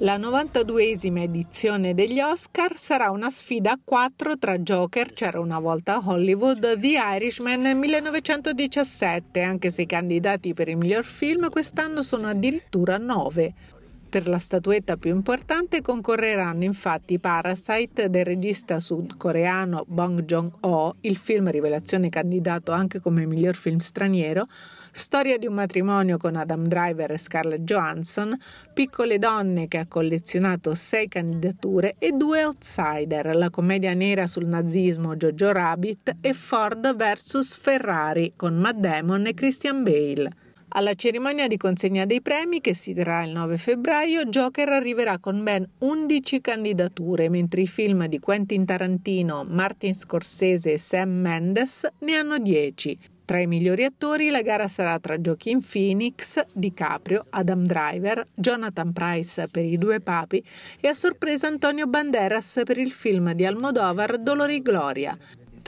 La 92esima edizione degli Oscar sarà una sfida a quattro tra Joker, c'era una volta a Hollywood, The Irishman nel 1917, anche se i candidati per il miglior film quest'anno sono addirittura nove. Per la statuetta più importante concorreranno infatti Parasite del regista sudcoreano Bong Joon-ho, il film rivelazione candidato anche come miglior film straniero, Storia di un matrimonio con Adam Driver e Scarlett Johansson, Piccole donne che ha collezionato sei candidature e due outsider, la commedia nera sul nazismo Jojo Rabbit e Ford vs Ferrari con Matt Damon e Christian Bale. Alla cerimonia di consegna dei premi, che si terrà il 9 febbraio, Joker arriverà con ben 11 candidature, mentre i film di Quentin Tarantino, Martin Scorsese e Sam Mendes ne hanno 10. Tra i migliori attori la gara sarà tra Joaquin Phoenix, DiCaprio, Adam Driver, Jonathan Price per I due papi e a sorpresa Antonio Banderas per il film di Almodovar Dolori Gloria.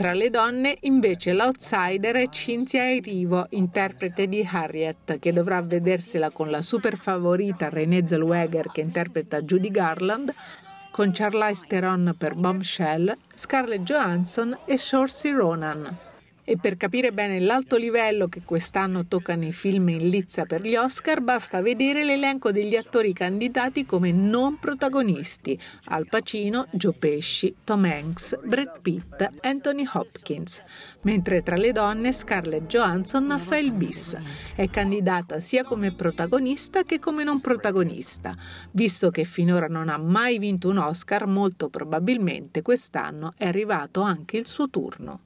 Tra le donne invece l'outsider è Cinzia Erivo, interprete di Harriet, che dovrà vedersela con la super favorita Renée Zellweger che interpreta Judy Garland, con Charlize Theron per Bombshell, Scarlett Johansson e Shorty Ronan. E per capire bene l'alto livello che quest'anno tocca nei film in lizza per gli Oscar, basta vedere l'elenco degli attori candidati come non protagonisti: Al Pacino, Joe Pesci, Tom Hanks, Brad Pitt, Anthony Hopkins. Mentre tra le donne Scarlett Johansson fa il bis. È candidata sia come protagonista che come non protagonista. Visto che finora non ha mai vinto un Oscar, molto probabilmente quest'anno è arrivato anche il suo turno.